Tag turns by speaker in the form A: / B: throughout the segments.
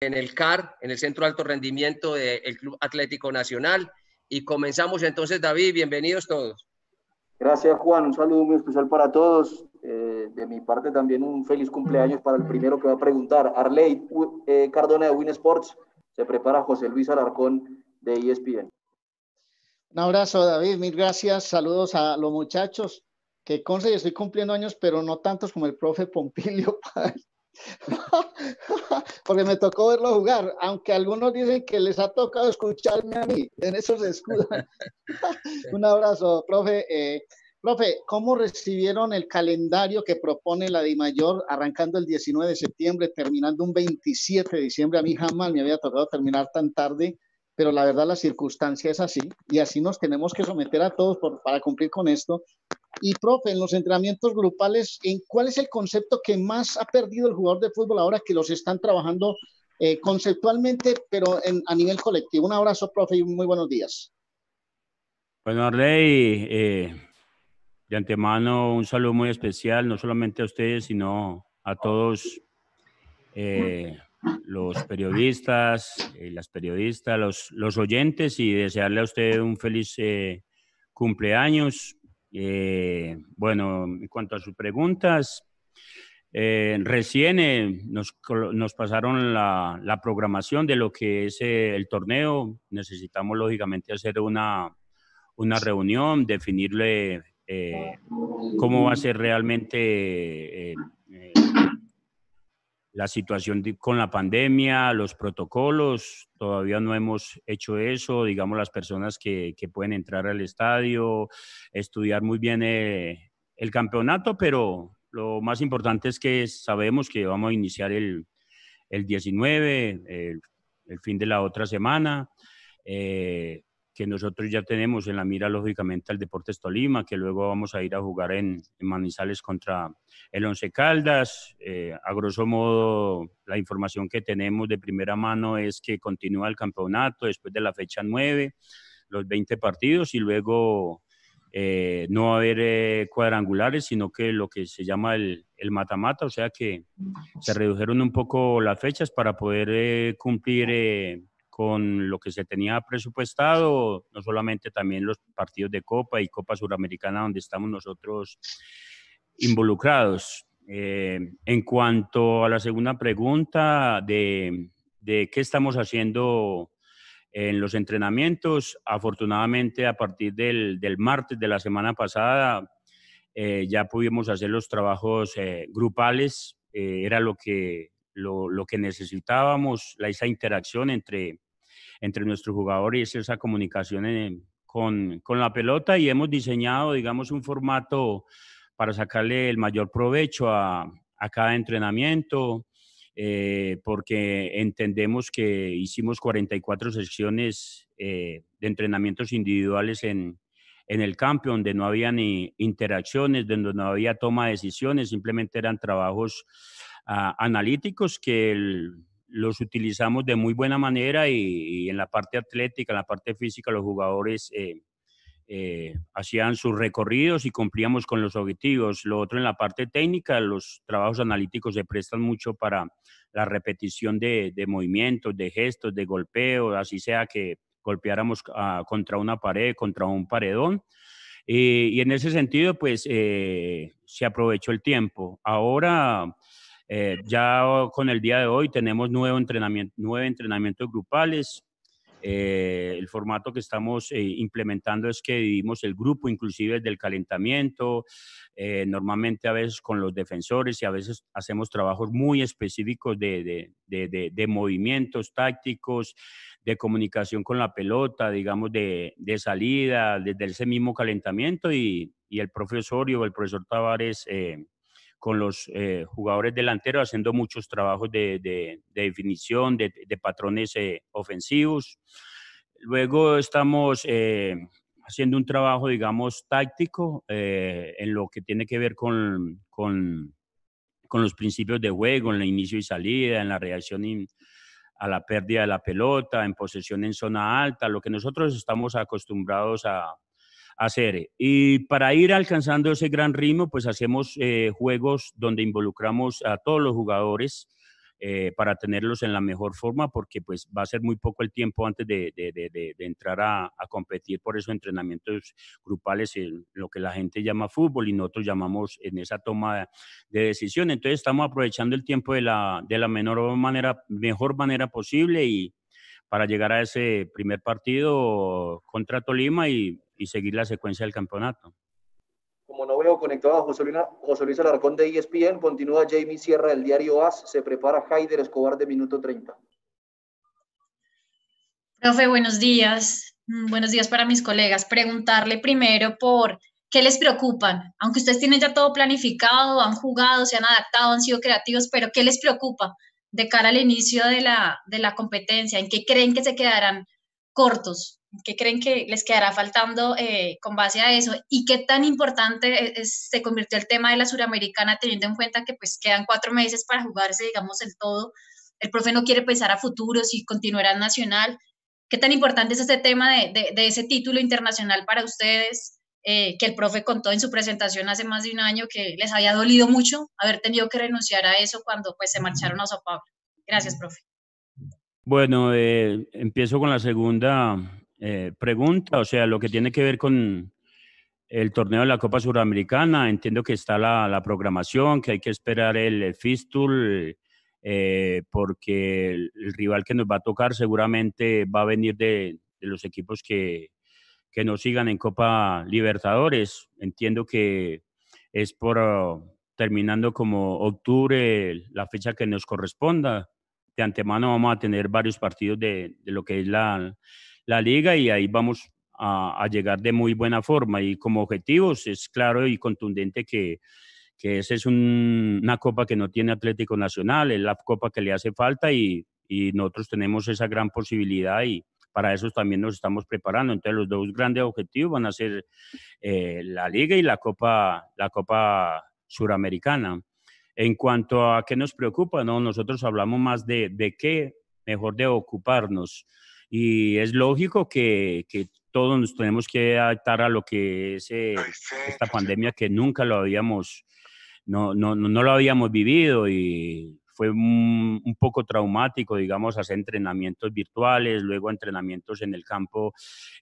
A: en el CAR, en el Centro Alto Rendimiento del Club Atlético Nacional. Y comenzamos entonces, David, bienvenidos todos. Gracias, Juan. Un saludo muy especial para todos. Eh, de mi parte también un feliz cumpleaños para el primero que va a preguntar. Arley eh, Cardona de Win Sports. Se prepara José Luis Alarcón de ESPN. Un abrazo, David. Mil gracias. Saludos a los muchachos. Que con estoy cumpliendo años, pero no tantos como el profe Pompilio. porque me tocó verlo jugar, aunque algunos dicen que les ha tocado escucharme a mí, en eso se escudan. Un abrazo, profe. Eh, profe, ¿cómo recibieron el calendario que propone la DIMAYOR arrancando el 19 de septiembre, terminando un 27 de diciembre? A mí jamás me había tocado terminar tan tarde pero la verdad la circunstancia es así y así nos tenemos que someter a todos para cumplir con esto. Y, profe, en los entrenamientos grupales, ¿en ¿cuál es el concepto que más ha perdido el jugador de fútbol ahora que los están trabajando eh, conceptualmente, pero a nivel colectivo? Un abrazo, profe, y muy buenos días.
B: Bueno, Arley, eh, de antemano un saludo muy especial, no solamente a ustedes, sino a todos. Eh, los periodistas, eh, las periodistas, los, oyentes y desearle a usted un feliz eh, cumpleaños. Eh, bueno, en cuanto a sus preguntas, recién nos, nos, pasaron la, programación de lo que es el torneo. Necesitamos, lógicamente, hacer una, una reunión, definirle cómo va a ser realmente la situación con la pandemia, los protocolos, todavía no hemos hecho eso, digamos, las personas que, pueden entrar al estadio, estudiar muy bien eh, el campeonato, pero lo más importante es que sabemos que vamos a iniciar el, el 19, el, fin de la otra semana. Eh, que nosotros ya tenemos en la mira, lógicamente, al Deportes Tolima, que luego vamos a ir a jugar en, Manizales contra el Once Caldas. Eh, a grosso modo, la información que tenemos de primera mano es que continúa el campeonato después de la fecha 9, los 20 partidos, y luego eh, no va a haber eh, cuadrangulares, sino que lo que se llama el mata-mata, o sea que se redujeron un poco las fechas para poder cumplir con lo que se tenía presupuestado, no solamente también los partidos de Copa y Copa Suramericana donde estamos nosotros involucrados. Eh, en cuanto a la segunda pregunta de, de qué estamos haciendo en los entrenamientos. Afortunadamente, a partir del, del martes de la semana pasada, eh, ya pudimos hacer los trabajos eh, grupales. era lo que, lo, lo, que necesitábamos, esa interacción entre, entre nuestro jugador y es esa comunicación eh, con, con la pelota y hemos diseñado, digamos, un formato para sacarle el mayor provecho a, a cada entrenamiento, eh, porque entendemos que hicimos 44 sesiones eh, de entrenamientos individuales en, en, el campo, donde no había ni interacciones, donde no había toma de decisiones, simplemente eran trabajos ah, analíticos que el los utilizamos de muy buena manera y, en la parte atlética, en la parte física, los jugadores eh, eh, hacían sus recorridos y cumplíamos con los objetivos. Lo otro en la parte técnica, los trabajos analíticos se prestan mucho para la repetición de, movimientos, de gestos, de golpeos, así sea que golpeáramos contra una pared, contra un paredón. Eh, y en ese sentido, pues se aprovechó el tiempo. Ahora eh, ya con el día de hoy tenemos nuevo entrenamiento, nueve entrenamientos grupales. Eh, el formato que estamos eh, implementando es que dividimos el grupo, inclusive del el calentamiento, normalmente a veces con los defensores y a veces hacemos trabajos muy específicos de, movimientos tácticos, de comunicación con la pelota, digamos, de, salida, desde ese mismo calentamiento y, y el profesor o el profesor Tavares con los eh, jugadores delanteros haciendo muchos trabajos de, definición, de, patrones eh, ofensivos. Luego estamos eh, haciendo un trabajo, digamos, táctico en lo que tiene que ver con, los principios de juego, en el inicio y salida, en la reacción a la pérdida de la pelota, en posesión en zona alta, lo que nosotros estamos acostumbrados a, hacer. Y para ir alcanzando ese gran ritmo, pues hacemos eh, juegos donde involucramos a todos los jugadores eh, para tenerlos en la mejor forma, porque pues va a ser muy poco el tiempo antes de, entrar a, competir por esos entrenamientos grupales, en lo que la gente llama fútbol y nosotros llamamos en esa toma de decisión. Entonces estamos aprovechando el tiempo de la, de la menor manera, mejor manera posible y para llegar a ese primer partido contra Tolima y y seguir la secuencia del campeonato.
A: Como no veo conectado a José Luis, Alarcón de ESPN, continúa Jamie Sierra del diario AS, se prepara Haider Escobar de minuto 30. Profe, buenos días. Mm, buenos días para mis colegas. Preguntarle primero por qué les preocupan, aunque ustedes tienen ya todo planificado, han jugado, se han adaptado, han sido creativos, pero qué les preocupa de cara al inicio de la, de la competencia, en qué creen que se quedarán cortos? ¿Qué creen que les quedará faltando eh, con base a eso? ¿Y qué tan importante e, se convirtió el tema de la suramericana teniendo en cuenta que pues quedan cuatro meses para jugarse, digamos, el todo? El profe no quiere pensar a futuro si continuará nacional. ¿Qué tan importante es este tema de, ese título internacional para ustedes? Eh, que el profe contó en su presentación hace más de un año que les había dolido mucho haber tenido que renunciar a eso cuando pues se marcharon a Sao Paulo. Gracias, profe.
B: Bueno, eh, empiezo con la segunda eh, pregunta, o sea, lo que tiene que ver con el torneo de la Copa Suramericana. Entiendo que está la, programación, que hay que esperar el, Fistul, eh, porque el, rival que nos va a tocar seguramente va a venir de, los equipos que, que, nos sigan en Copa Libertadores. Entiendo que es por oh, terminando como octubre la fecha que nos corresponda de antemano vamos a tener varios partidos de, lo que es la, liga y ahí vamos a, llegar de muy buena forma. Y como objetivos es claro y contundente que, esa es una copa que no tiene Atlético Nacional, es la copa que le hace falta y, nosotros tenemos esa gran posibilidad y, para eso también nos estamos preparando. Entonces los dos grandes objetivos van a ser eh, la Liga y la Copa, la Copa Suramericana. En cuanto a qué nos preocupa, no, nosotros hablamos más de, qué, mejor de ocuparnos. Y es lógico que, todos nos tenemos que adaptar a lo que es eh, esta pandemia que nunca lo habíamos, no, no, lo habíamos vivido y fue un, poco traumático, digamos, hacer entrenamientos virtuales, luego entrenamientos en el campo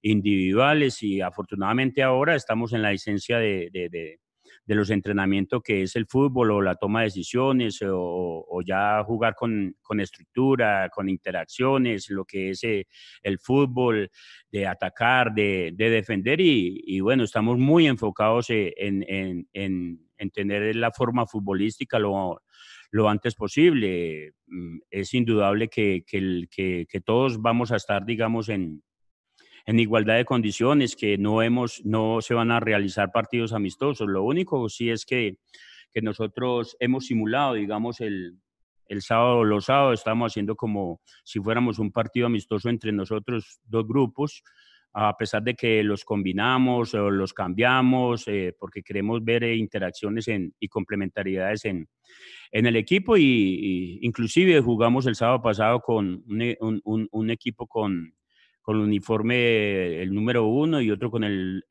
B: individuales y afortunadamente ahora estamos en la licencia de de los entrenamientos que es el fútbol o la toma de decisiones o, ya jugar con, estructura, con interacciones, lo que es eh, el fútbol, de atacar, de, defender y, bueno, estamos muy enfocados eh, en, en, tener la forma futbolística lo, antes posible. Mm, es indudable que, que, que todos vamos a estar, digamos, en, en igualdad de condiciones, que no, hemos, no se van a realizar partidos amistosos. Lo único sí es que, que nosotros hemos simulado, digamos, el, el sábado, los sábados, estamos haciendo como si fuéramos un partido amistoso entre nosotros, dos grupos, a pesar de que los combinamos o los cambiamos, eh, porque queremos ver eh, interacciones en, y complementariedades en, en el equipo. Y, inclusive jugamos el sábado pasado con un, un equipo con con el uniforme el número uno y otro con el,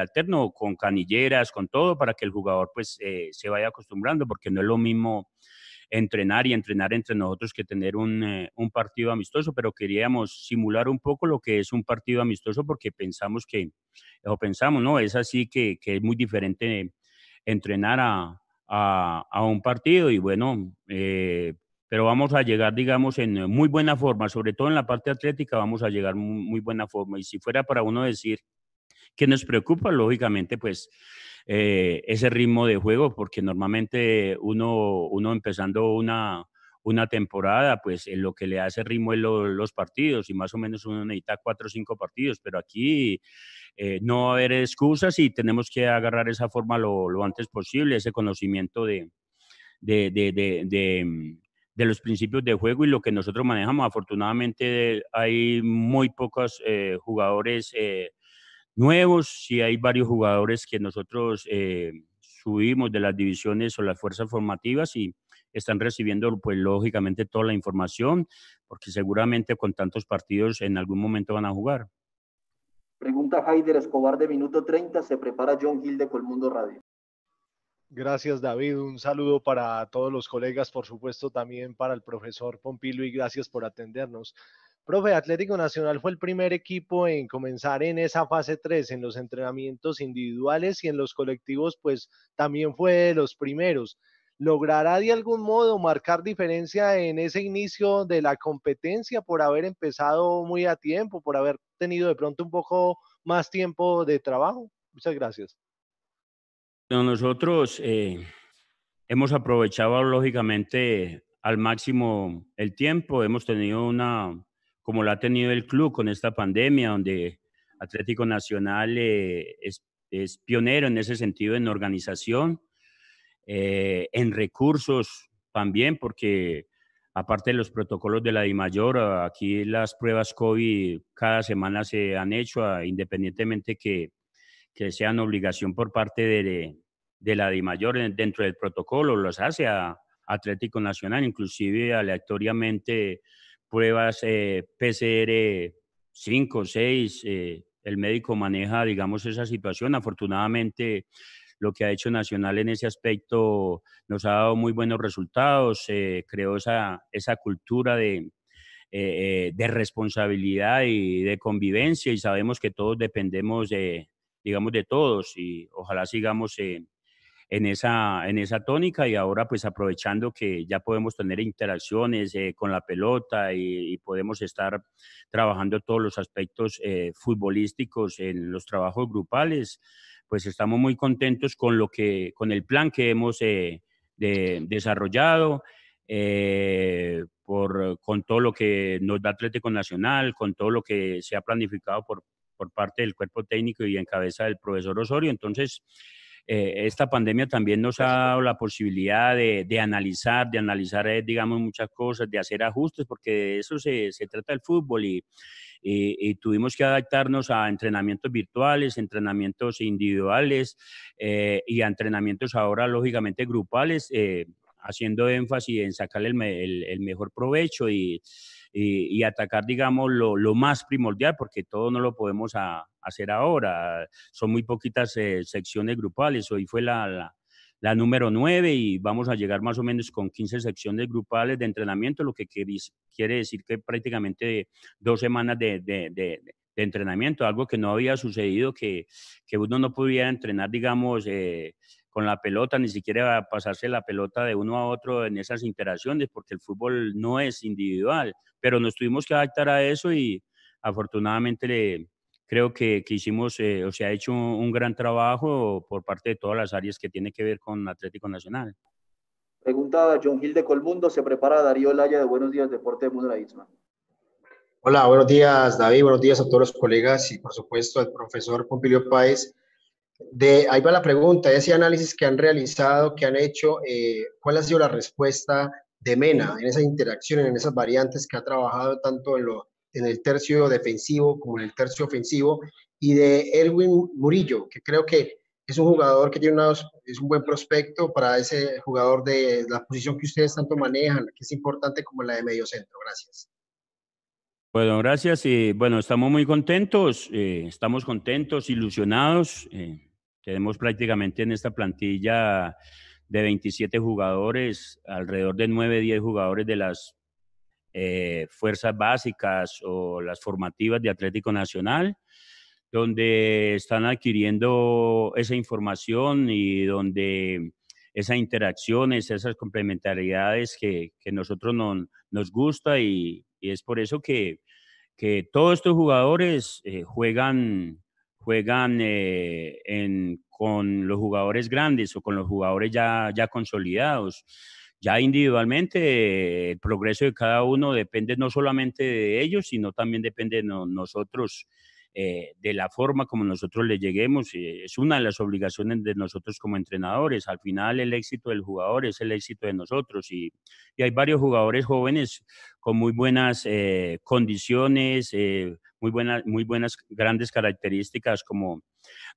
B: alterno, con canilleras, con todo, para que el jugador pues eh, se vaya acostumbrando, porque no es lo mismo entrenar y entrenar entre nosotros que tener eh, un, partido amistoso, pero queríamos simular un poco lo que es un partido amistoso porque pensamos que, o pensamos, ¿no? Es así que, es muy diferente entrenar a, a, un partido y bueno, eh, pero vamos a llegar, digamos, en eh, muy buena forma, sobre todo en la parte atlética vamos a llegar muy, muy buena forma. Y si fuera para uno decir que nos preocupa, lógicamente, pues eh, ese ritmo de juego, porque normalmente uno, uno empezando una, una temporada, pues en lo que le hace ritmo es los partidos y más o menos uno necesita cuatro o cinco partidos, pero aquí eh, no va a haber excusas y tenemos que agarrar esa forma lo, antes posible, ese conocimiento de, de mm, de los principios de juego y lo que nosotros manejamos. Afortunadamente hay muy pocos eh, jugadores eh, nuevos, sí hay varios jugadores que nosotros eh, subimos de las divisiones o las fuerzas formativas y están recibiendo, pues lógicamente, toda la información, porque seguramente con tantos partidos en algún momento van a jugar.
A: Pregunta Haider Escobar de Minuto 30, se prepara John Gilde con el Mundo Radio.
B: Gracias, David.
A: Un saludo para todos los colegas, por supuesto, también para el profesor Pompilo y gracias por atendernos. Profe, Atlético Nacional fue el primer equipo en comenzar en esa fase 3, en los entrenamientos individuales y en los colectivos, pues también fue de los primeros. ¿Logrará de algún modo marcar diferencia en ese inicio de la competencia por haber empezado muy a tiempo, por haber tenido de pronto un poco más tiempo de trabajo? Muchas gracias.
B: Nosotros eh, hemos aprovechado lógicamente al máximo el tiempo. Hemos tenido una, como la ha tenido el club con esta pandemia, donde Atlético Nacional eh, es, pionero en ese sentido en organización, eh, en recursos también, porque aparte de los protocolos de la DIMAYOR, aquí las pruebas COVID cada semana se han hecho, ah, independientemente que que sean obligación por parte de, la DIMAYOR dentro del protocolo, los hace Atlético Nacional, inclusive aleatoriamente pruebas PCR 5, 6, el médico maneja, digamos, esa situación. Afortunadamente, lo que ha hecho Nacional en ese aspecto nos ha dado muy buenos resultados, creó esa, cultura eh, eh, de responsabilidad y de convivencia y sabemos que todos dependemos de, digamos, de todos y ojalá sigamos en, esa, en esa tónica y ahora pues aprovechando que ya podemos tener interacciones eh, con la pelota y, podemos estar trabajando todos los aspectos eh, futbolísticos en los trabajos grupales, pues estamos muy contentos con lo que, con el plan que hemos eh, desarrollado. por, con todo lo que nos da Atlético Nacional, con todo lo que se ha planificado por por parte del cuerpo técnico y en cabeza del profesor Osorio. Entonces, eh, esta pandemia también nos ha dado la posibilidad de, analizar, de analizar, eh, digamos, muchas cosas, de hacer ajustes, porque de eso se, trata el fútbol y, tuvimos que adaptarnos a entrenamientos virtuales, entrenamientos individuales eh, y a entrenamientos ahora, lógicamente, grupales. haciendo énfasis en sacarle el mejor provecho y, eh, y atacar, digamos, lo, lo, más primordial, porque todo no lo podemos hacer ahora. Son muy poquitas eh, secciones grupales. Hoy fue la, la número 9 y vamos a llegar más o menos con 15 secciones grupales de entrenamiento, lo que quiere decir que prácticamente dos semanas de, de, entrenamiento, algo que no había sucedido, que, que uno no podía entrenar, digamos, eh, con la pelota, ni siquiera pasarse la pelota de uno a otro en esas interacciones, porque el fútbol no es individual. Pero nos tuvimos que adaptar a eso y afortunadamente le, creo que, hicimos, eh, o se ha hecho un, gran trabajo por parte de todas las áreas que tiene que ver con Atlético Nacional.
A: Pregunta John Gil de Colmundo, ¿se prepara Darío Laya de Buenos Días Deporte de Mundo de la Isma? Hola, buenos días David, buenos días a todos los colegas y por supuesto al profesor Pompilio Páez de, ahí va la pregunta, ese análisis que han realizado, que han hecho, eh, ¿cuál ha sido la respuesta de Mena en esa interacción, en esas variantes que ha trabajado tanto en, el tercio defensivo como en el tercio ofensivo? Y de Erwin Murillo, que creo que es un jugador que tiene una, es un buen prospecto para ese jugador de la posición que ustedes tanto manejan, que es importante como la de medio centro. Gracias.
B: Bueno, gracias. y bueno, estamos muy contentos, eh, estamos contentos, ilusionados. Eh, tenemos prácticamente en esta plantilla de 27 jugadores, alrededor de 9, 10 jugadores de las eh, fuerzas básicas o las formativas de Atlético Nacional, donde están adquiriendo esa información y donde esas interacciones, esas complementariedades que, que nosotros no, nos gusta y, es por eso que, que todos estos jugadores eh, juegan juegan eh, con los jugadores grandes o con los jugadores ya, ya consolidados. Ya individualmente el progreso de cada uno depende no solamente de ellos, sino también depende de nosotros eh, de la forma como nosotros le lleguemos. Eh, es una de las obligaciones de nosotros como entrenadores. Al final el éxito del jugador es el éxito de nosotros y, hay varios jugadores jóvenes con muy buenas eh, condiciones, muy, buenas, muy buenas, grandes características como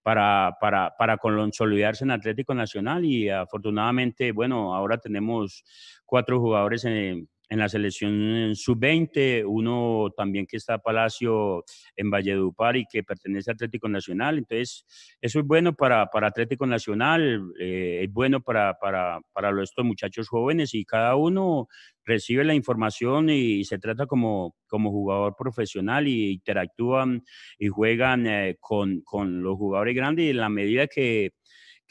B: para, para, para consolidarse en Atlético Nacional y afortunadamente, bueno, ahora tenemos cuatro jugadores en en la selección sub-20, uno también que está a Palacio en Valledupar y que pertenece a Atlético Nacional. Entonces, eso es bueno para, Atlético Nacional, eh, es bueno para, para, estos muchachos jóvenes y cada uno recibe la información y, se trata como, como jugador profesional y interactúan y juegan eh, con, con los jugadores grandes y en la medida que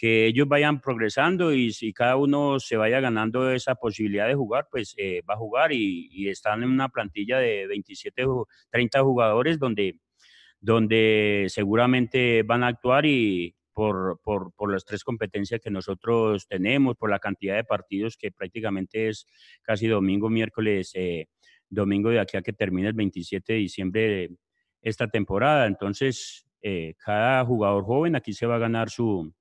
B: que ellos vayan progresando y si cada uno se vaya ganando esa posibilidad de jugar, pues eh, va a jugar y, están en una plantilla de 27, 30 jugadores donde, donde seguramente van a actuar y por, las tres competencias que nosotros tenemos, por la cantidad de partidos que prácticamente es casi domingo, miércoles, eh, domingo de aquí a que termine el 27 de diciembre de esta temporada. Entonces, eh, cada jugador joven aquí se va a ganar su,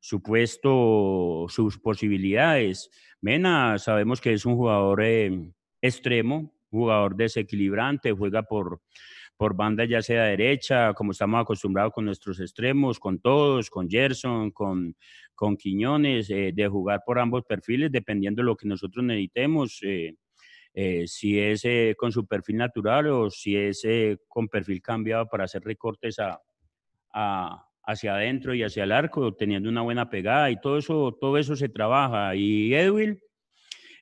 B: supuesto, sus posibilidades. Mena, sabemos que es un jugador em, extremo, jugador desequilibrante, juega por, por banda ya sea derecha, como estamos acostumbrados con nuestros extremos, con todos, con Gerson, con, con Quiñones, eh, de jugar por ambos perfiles, dependiendo de lo que nosotros necesitemos, eh, eh, si es con su perfil natural o si es con perfil cambiado para hacer recortes a, hacia adentro y hacia el arco, teniendo una buena pegada y todo eso, todo eso se trabaja. Y Edwin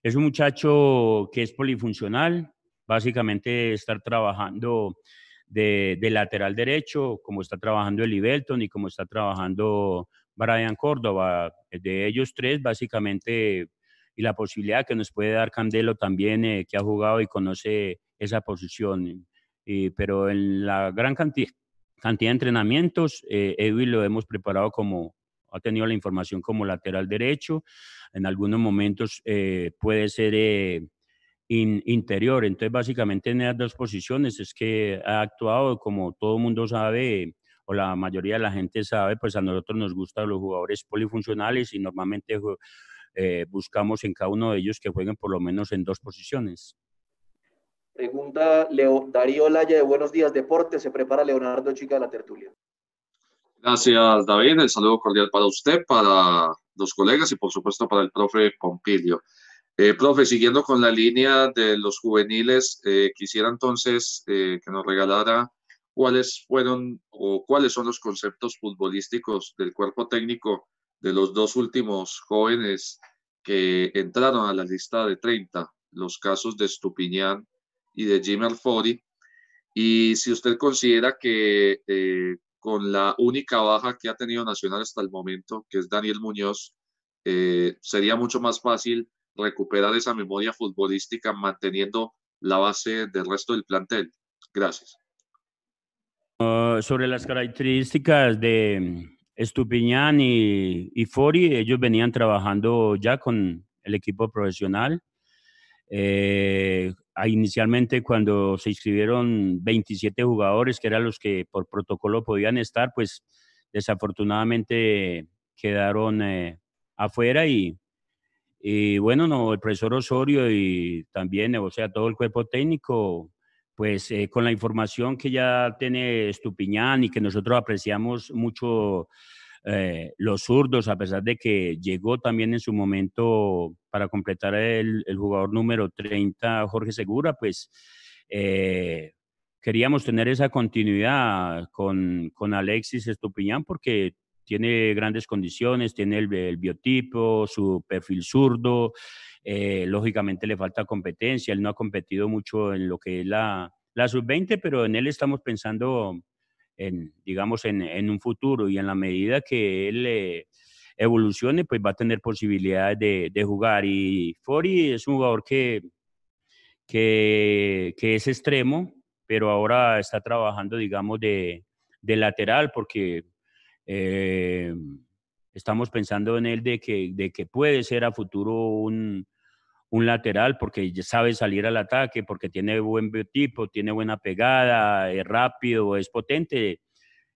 B: es un muchacho que es polifuncional, básicamente estar trabajando de, lateral derecho, como está trabajando el Belton y como está trabajando Brian Córdoba. De ellos tres, básicamente, y la posibilidad que nos puede dar Candelo también, eh, que ha jugado y conoce esa posición. pero en la gran cantidad cantidad de entrenamientos. Eh, Edwin lo hemos preparado como, ha tenido la información como lateral derecho, en algunos momentos eh, puede ser eh, interior. Entonces, básicamente en esas dos posiciones es que ha actuado, como todo el mundo sabe, o la mayoría de la gente sabe, pues a nosotros nos gustan los jugadores polifuncionales y normalmente eh, buscamos en cada uno de ellos que jueguen por lo menos en dos posiciones.
A: Pregunta Leo, Darío Laya de Buenos Días Deportes. Se prepara Leonardo Chica de la tertulia. Gracias, David. El saludo cordial para usted, para los colegas y, por supuesto, para el profe Pompilio. Eh, profe, siguiendo con la línea de los juveniles, eh, quisiera entonces eh, que nos regalara cuáles fueron o cuáles son los conceptos futbolísticos del cuerpo técnico de los dos últimos jóvenes que entraron a la lista de 30, los casos de Estupiñán y de Jim Alfori. Y si usted considera que eh, con la única baja que ha tenido Nacional hasta el momento, que es Daniel Muñoz, eh, sería mucho más fácil recuperar esa memoria futbolística manteniendo la base del resto del plantel. Gracias.
B: Ah, sobre las características de mm, Estupiñán y, y Fori, ellos venían trabajando ya con el equipo profesional. Eh, inicialmente cuando se inscribieron 27 jugadores, que eran los que por protocolo podían estar, pues desafortunadamente quedaron eh, afuera y, bueno, no, el profesor Osorio y también, o sea, todo el cuerpo técnico, pues eh, con la información que ya tiene Estupiñán y que nosotros apreciamos mucho eh, los zurdos, a pesar de que llegó también en su momento para completar el, jugador número 30, Jorge Segura, pues eh, queríamos tener esa continuidad con, con Alexis Estupiñán porque tiene grandes condiciones, tiene el, biotipo, su perfil zurdo, eh, lógicamente le falta competencia, él no ha competido mucho en lo que es la, la sub-20, pero en él estamos pensando en, digamos, en, en, un futuro y en la medida que él eh, evolucione, pues va a tener posibilidades de, de, jugar. Y Fori es un jugador que, que, que, es extremo, pero ahora está trabajando, digamos, de, de lateral porque eh, estamos pensando en él de que, de que puede ser a futuro un, un lateral porque sabe salir al ataque, porque tiene buen tipo, tiene buena pegada, es rápido, es potente.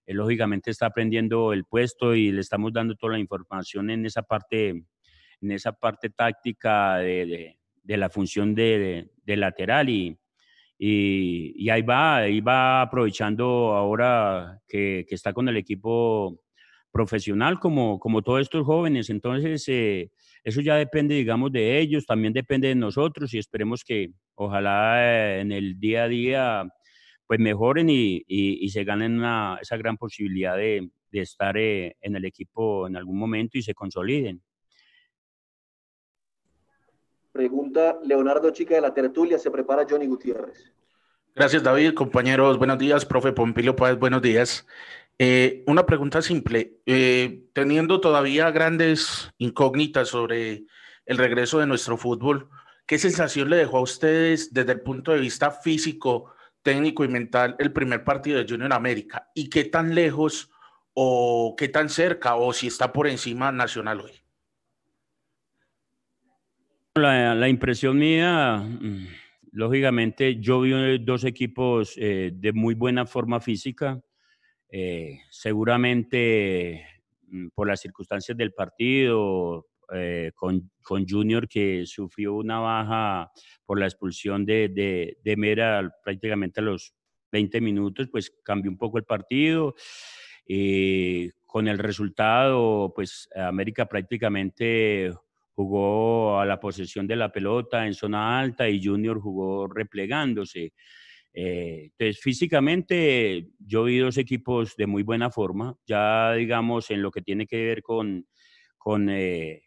B: lógicamente está aprendiendo el puesto y le estamos dando toda la información en esa parte, en esa parte táctica de, la función de, lateral y, y, ahí va, ahí va aprovechando ahora que, está con el equipo profesional como, como todos estos jóvenes. Entonces, eh, eso ya depende, digamos, de ellos, también depende de nosotros y esperemos que ojalá eh, en el día a día pues mejoren y, se ganen esa gran posibilidad de, estar eh, en el equipo en algún momento y se consoliden.
A: Pregunta Leonardo Chica de la tertulia, se prepara Johnny Gutiérrez. Gracias David, compañeros, buenos días, profe Pompilio Páez, buenos días. Eh, una pregunta simple. Eh, teniendo todavía grandes incógnitas sobre el regreso de nuestro fútbol, ¿qué sensación le dejó a ustedes desde el punto de vista físico, técnico y mental el primer partido de Junior América? ¿Y qué tan lejos o qué tan cerca o si está por encima Nacional hoy?
B: La, impresión mía, mm, lógicamente, yo vi dos equipos eh, de muy buena forma física eh, seguramente mm, por las circunstancias del partido, eh, con, Junior que sufrió una baja por la expulsión de, Mera prácticamente a los 20 minutos, pues cambió un poco el partido. y eh, con el resultado, pues América prácticamente jugó a la posesión de la pelota en zona alta y Junior jugó replegándose. Eh, entonces, físicamente yo vi dos equipos de muy buena forma, ya digamos en lo que tiene que ver con, con, eh,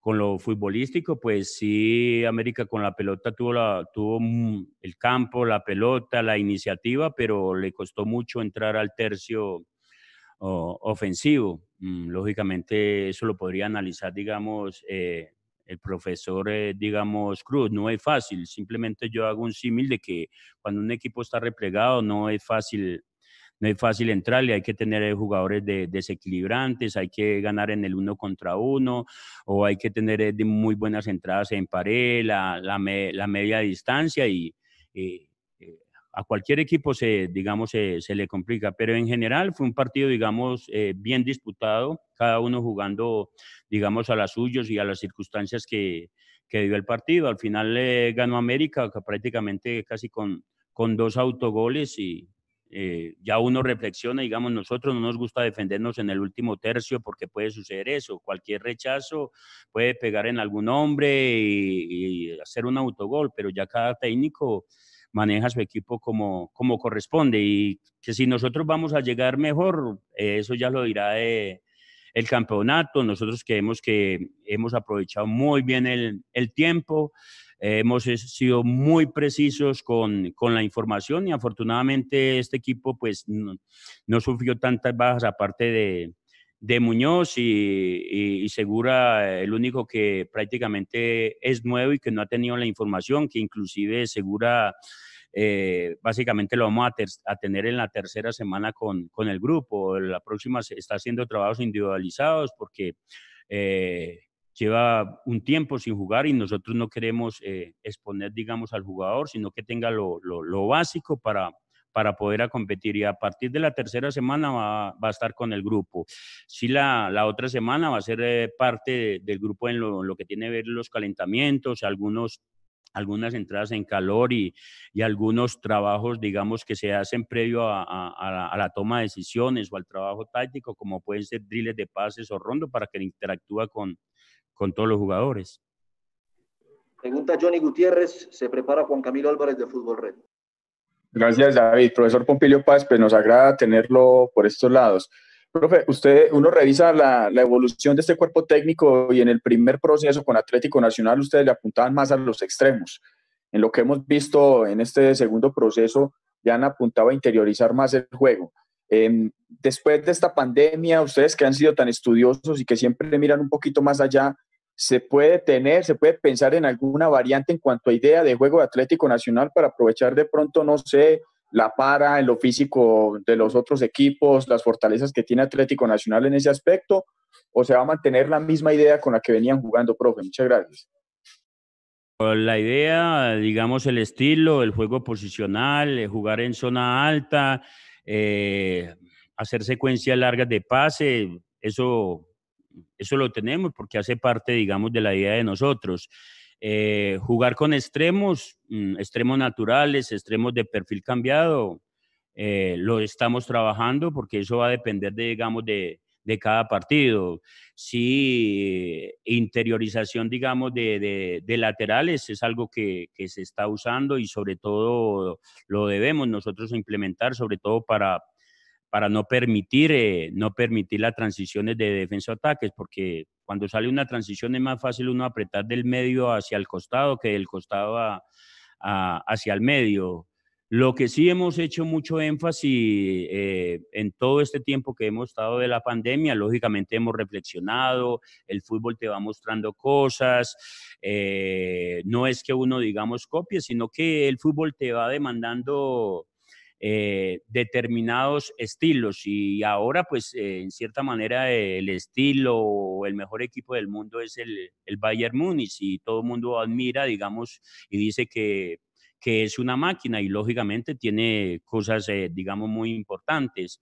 B: con lo futbolístico, pues sí, América con la pelota tuvo, el campo, la pelota, la iniciativa, pero le costó mucho entrar al tercio ofensivo. Mm, lógicamente eso lo podría analizar, digamos, eh, el profesor, digamos, Cruz. No es fácil, simplemente yo hago un símil de que cuando un equipo está replegado no es fácil. No es fácil entrarle, hay que tener jugadores desequilibrantes, hay que ganar en el uno contra uno, o hay que tener eh, muy buenas entradas en pared, la, media distancia y, eh, a cualquier equipo se, digamos, se, le complica, pero en general fue un partido, digamos, eh, bien disputado, cada uno jugando, digamos, a las suyas y a las circunstancias que, que dio el partido. Al final eh, ganó América prácticamente casi con, con dos autogoles y eh, ya uno reflexiona, digamos, nosotros no nos gusta defendernos en el último tercio porque puede suceder eso, cualquier rechazo puede pegar en algún hombre y hacer un autogol, pero ya cada técnico maneja su equipo como, como corresponde. Y que si nosotros vamos a llegar mejor, eso ya lo dirá eh, el campeonato. Nosotros creemos que hemos aprovechado muy bien el, tiempo, hemos sido muy precisos con, la información y afortunadamente este equipo pues no sufrió tantas bajas aparte de, de Muñoz y, Segura, el único que prácticamente es nuevo y que no ha tenido la información, que inclusive Segura eh, básicamente lo vamos a, tener en la tercera semana con, con, el grupo. La próxima está haciendo trabajos individualizados porque eh, lleva un tiempo sin jugar y nosotros no queremos eh, exponer, digamos, al jugador, sino que tenga lo básico para para poder a competir. Y a partir de la tercera semana va, a estar con el grupo. si la, otra semana va a ser eh, parte del grupo en lo, que tiene que ver los calentamientos, algunos algunas entradas en calor y, algunos trabajos, digamos, que se hacen previo a, la toma de decisiones o al trabajo táctico, como pueden ser drills de pases o rondos para que interactúa con, con todos los jugadores.
A: Pregunta Johnny Gutiérrez, se prepara Juan Camilo Álvarez de Fútbol Red. Gracias, David. Profesor Pompilio Paz, pues nos agrada tenerlo por estos lados. Profe, usted, uno revisa la, evolución de este cuerpo técnico y en el primer proceso con Atlético Nacional ustedes le apuntaban más a los extremos. En lo que hemos visto en este segundo proceso, ya han apuntado a interiorizar más el juego. Em, después de esta pandemia, ustedes que han sido tan estudiosos y que siempre miran un poquito más allá, se puede tener, se puede pensar en alguna variante en cuanto a idea de juego de Atlético Nacional para aprovechar de pronto, no sé, la para en lo físico de los otros equipos, las fortalezas que tiene Atlético Nacional en ese aspecto, o se va a mantener la misma idea con la que venían jugando, profe. Muchas gracias.
B: La idea, digamos, el estilo, el juego posicional, eh, jugar en zona alta, eh, hacer secuencias largas de pase, eso eso lo tenemos porque hace parte, digamos, de la idea de nosotros. Eh, jugar con extremos, mm, extremos naturales, extremos de perfil cambiado, eh, lo estamos trabajando porque eso va a depender, de, digamos, de, cada partido. Sí, interiorización, digamos, de, de, de laterales es algo que, que, se está usando y sobre todo lo debemos nosotros implementar, sobre todo para, para no permitir, eh, no permitir las transiciones de defensa-ataques, porque cuando sale una transición es más fácil uno apretar del medio hacia el costado que del costado hacia el medio. Lo que sí hemos hecho mucho énfasis eh, en todo este tiempo que hemos estado de la pandemia, lógicamente hemos reflexionado, el fútbol te va mostrando cosas, eh, no es que uno digamos copie, sino que el fútbol te va demandando eh, determinados estilos y ahora pues eh, en cierta manera el estilo o el mejor equipo del mundo es el, Bayern Munich y todo el mundo admira, digamos, y dice que que es una máquina y lógicamente tiene cosas, eh, digamos, muy importantes.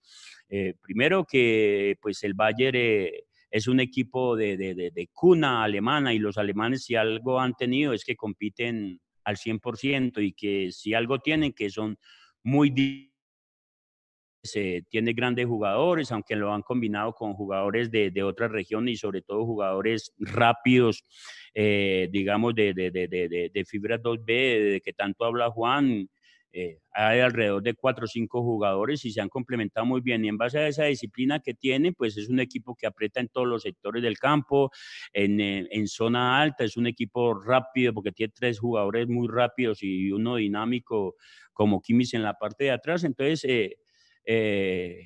B: primero que pues el Bayern es un equipo de, de, cuna alemana y los alemanes si algo han tenido es que compiten al 100% y que si algo tienen que son muy difícil. tiene grandes jugadores, aunque lo han combinado con jugadores de, de otras regiones y sobre todo jugadores rápidos, eh, digamos, de, de, fibras 2B, de que tanto habla Juan. Eh, hay alrededor de cuatro o cinco jugadores y se han complementado muy bien. Y en base a esa disciplina que tiene, pues es un equipo que aprieta en todos los sectores del campo, en, eh, en zona alta, es un equipo rápido porque tiene tres jugadores muy rápidos y uno dinámico como Kimmich en la parte de atrás. Entonces, eh, eh,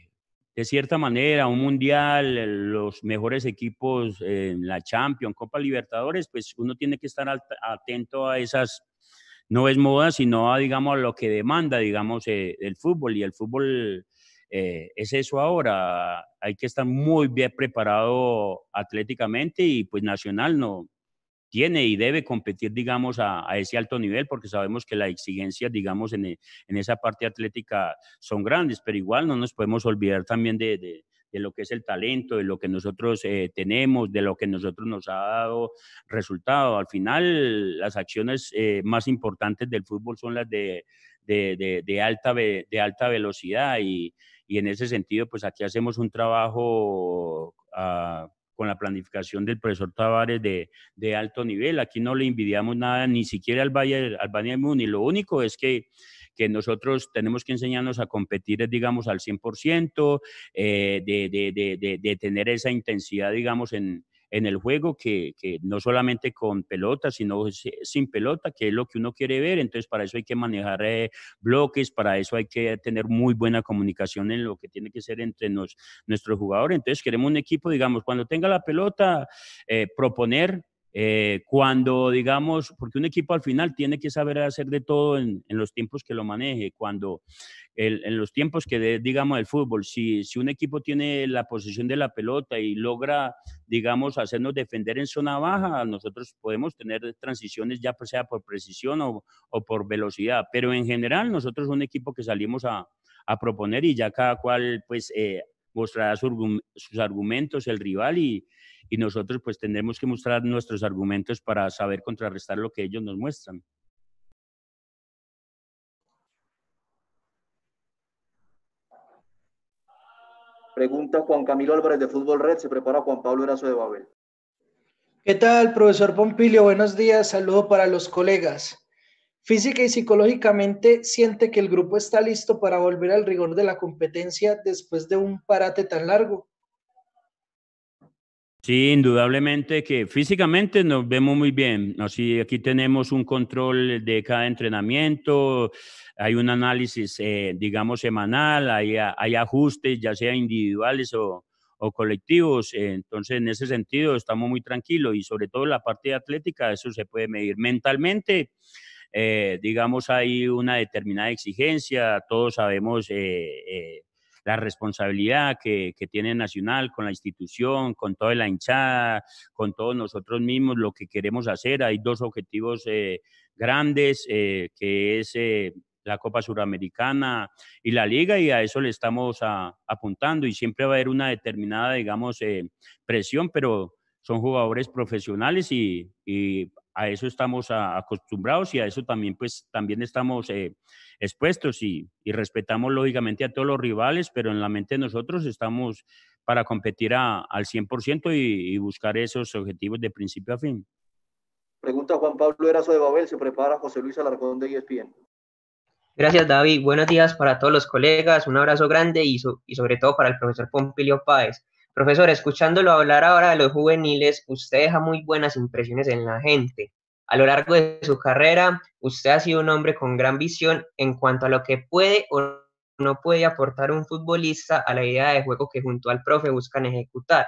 B: de cierta manera, un mundial, los mejores equipos en la Champions, Copa Libertadores, pues uno tiene que estar atento a esas, no es moda, sino a, digamos, lo que demanda, digamos, eh, el fútbol. Y el fútbol es eso ahora. Hay que estar muy bien preparado atléticamente y pues nacional no, tiene y debe competir, digamos, a, ese alto nivel, porque sabemos que las exigencias, digamos, e, en, esa parte atlética son grandes, pero igual no nos podemos olvidar también de, lo que es el talento, de lo que nosotros eh, tenemos, de lo que nosotros nos ha dado resultado. Al final, las acciones eh, más importantes del fútbol son las de, alta, de alta velocidad y, en ese sentido, pues aquí hacemos un trabajo... Ah, con la planificación del profesor Tavares de, alto nivel. Aquí no le envidiamos nada, ni siquiera al Bayern al y Lo único es que nosotros tenemos que enseñarnos a competir, eh, digamos, al 100%, eh, de, de, tener esa intensidad, digamos, en, en el juego que, que no solamente con pelota, sino sin pelota, que es lo que uno quiere ver. Entonces, para eso hay que manejar eh, bloques, para eso hay que tener muy buena comunicación en lo que tiene que ser entre nos, nuestros jugadores. Entonces, queremos un equipo, digamos, cuando tenga la pelota, eh, proponer eh, cuando, digamos, porque un equipo al final tiene que saber hacer de todo en, los tiempos que lo maneje, cuando en los tiempos que, digamos, el fútbol, si, si un equipo tiene la posición de la pelota y logra, digamos, hacernos defender en zona baja, nosotros podemos tener transiciones ya pues sea por precisión o, por velocidad, pero en general nosotros un equipo que salimos a, proponer y ya cada cual, pues, eh, mostrará sus argumentos el rival y, y nosotros pues tendremos que mostrar nuestros argumentos para saber contrarrestar lo que ellos nos muestran.
A: Pregunta Juan Camilo Álvarez de Fútbol Red, se prepara Juan Pablo Erazo de Babel. ¿Qué tal, profesor Pompilio? Buenos días, saludo para los colegas. Física y psicológicamente siente que el grupo está listo para volver al rigor de la competencia después de un parate tan largo.
B: Sí, indudablemente que físicamente nos vemos muy bien. Así, aquí tenemos un control de cada entrenamiento, hay un análisis, eh, digamos, semanal, hay, ajustes, ya sea individuales o, colectivos. entonces, en ese sentido, estamos muy tranquilos y sobre todo la parte atlética, eso se puede medir mentalmente. Eh, digamos, hay una determinada exigencia, todos sabemos eh, la responsabilidad que, tiene Nacional con la institución, con toda la hinchada, con todos nosotros mismos, lo que queremos hacer. Hay dos objetivos eh, grandes, eh, que es eh, la Copa Suramericana y la Liga, y a eso le estamos apuntando. Y siempre va a haber una determinada, digamos, presión, pero son jugadores profesionales y, y a eso estamos acostumbrados y a eso también, pues, también estamos eh, expuestos y, respetamos lógicamente a todos los rivales, pero en la mente de nosotros estamos para competir al 100% y, buscar esos objetivos de principio a fin.
A: Pregunta Juan Pablo Erazo de Babel, se prepara José Luis Alarcón de ESPN.
B: Gracias David, buenos
A: días para todos los colegas, un abrazo grande y, y sobre todo para el profesor Pompilio Páez. Profesor,
B: escuchándolo hablar ahora de los juveniles, usted deja muy buenas impresiones en la gente. A lo largo de su carrera, usted ha sido un hombre con gran visión en cuanto a lo que puede o no puede aportar un futbolista a la idea de juego que junto al profe buscan ejecutar.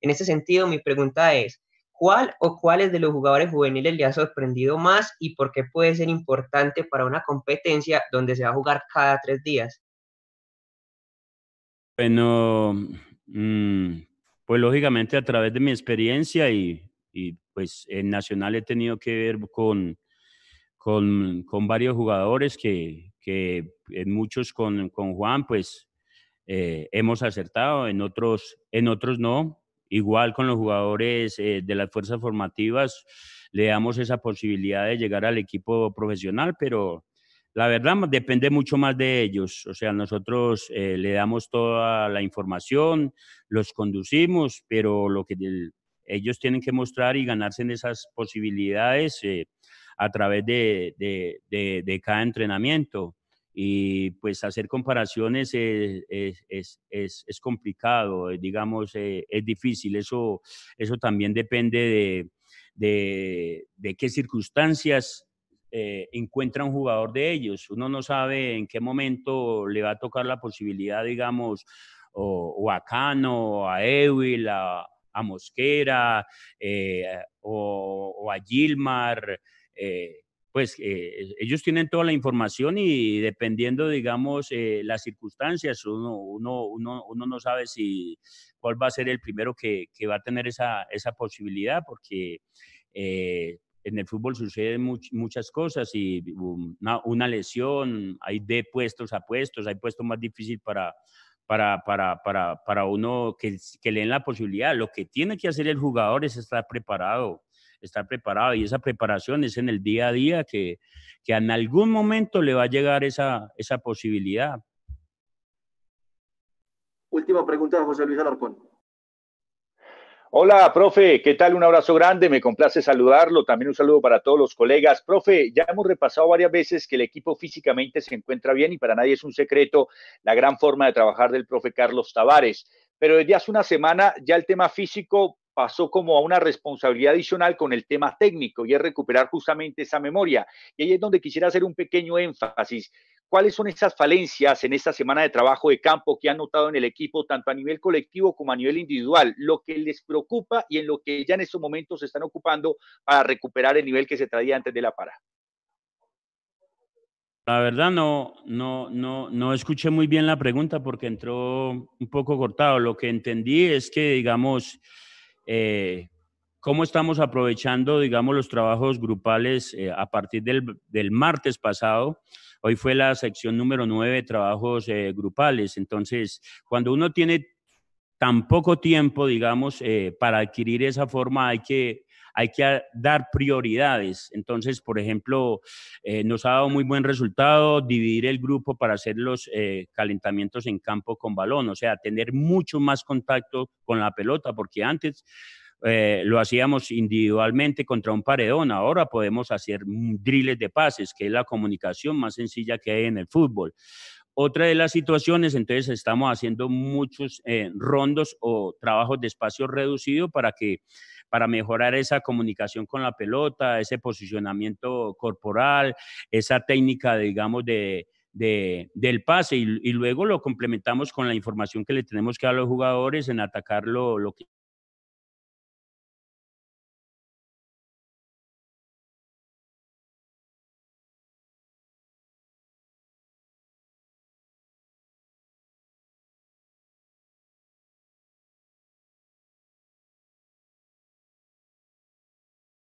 A: En ese sentido, mi pregunta es, ¿cuál o cuáles de los jugadores juveniles le ha sorprendido más y por qué puede ser importante para una competencia donde se va a jugar cada tres días?
B: Bueno, Mm, pues lógicamente a través de mi experiencia y, pues en Nacional he tenido que ver con, con, varios jugadores que, en muchos con, Juan pues eh, hemos acertado, en otros, en otros no. Igual con los jugadores eh, de las fuerzas formativas le damos esa posibilidad de llegar al equipo profesional, pero la verdad depende mucho más de ellos, o sea, nosotros eh, le damos toda la información, los conducimos, pero lo que ellos tienen que mostrar y ganarse en esas posibilidades eh, a través de, cada entrenamiento. Y pues hacer comparaciones es, complicado, digamos, eh, es difícil. Eso, eso también depende de, qué circunstancias eh, encuentra un jugador de ellos. Uno no sabe en qué momento le va a tocar la posibilidad, digamos, o, a Cano, a Ewil, a, Mosquera, eh, o, a Gilmar. Eh, pues ellos tienen toda la información y dependiendo, digamos, las circunstancias, uno, no sabe si cuál va a ser el primero que, va a tener esa posibilidad, porque en el fútbol suceden muchas cosas y una, lesión, hay de puestos a puestos, hay puestos más difíciles para, para, para, uno que, le den la posibilidad. Lo que tiene que hacer el jugador es estar preparado, estar preparado y esa preparación es en el día a día que, que en algún momento le va a llegar esa, esa posibilidad.
A: Última pregunta, José Luis Alarcón. Hola, profe, ¿qué tal? Un abrazo grande, me complace saludarlo. También un saludo para todos los colegas. Profe, ya hemos repasado varias veces que el equipo físicamente se encuentra bien y para nadie es un secreto la gran forma de trabajar del profe Carlos Tavares. Pero desde hace una semana ya el tema físico pasó como a una responsabilidad adicional con el tema técnico y es recuperar justamente esa memoria. Y ahí es donde quisiera hacer un pequeño énfasis. ¿Cuáles son esas falencias en esta semana de trabajo de campo que han notado en el equipo, tanto a nivel colectivo como a nivel individual? Lo que les preocupa y en lo que ya en estos momentos se están ocupando para recuperar el nivel que se traía antes de la para.
B: La verdad no, no, no, no escuché muy bien la pregunta porque entró un poco cortado. Lo que entendí es que, digamos, eh, cómo estamos aprovechando, digamos, los trabajos grupales eh, a partir del, del martes pasado Hoy fue la sección número 9 de trabajos eh, grupales. Entonces, cuando uno tiene tan poco tiempo, digamos, eh, para adquirir esa forma, hay que hay que dar prioridades. Entonces, por ejemplo, eh, nos ha dado muy buen resultado dividir el grupo para hacer los calentamientos en campo con balón, o sea, tener mucho más contacto con la pelota, porque antes eh, lo hacíamos individualmente contra un paredón, ahora podemos hacer drills de pases, que es la comunicación más sencilla que hay en el fútbol. Otra de las situaciones, entonces estamos haciendo muchos eh, rondos o trabajos de espacio reducido para que para mejorar esa comunicación con la pelota, ese posicionamiento corporal, esa técnica, digamos, de, del pase y, luego lo complementamos con la información que le tenemos que dar a los jugadores en atacar lo que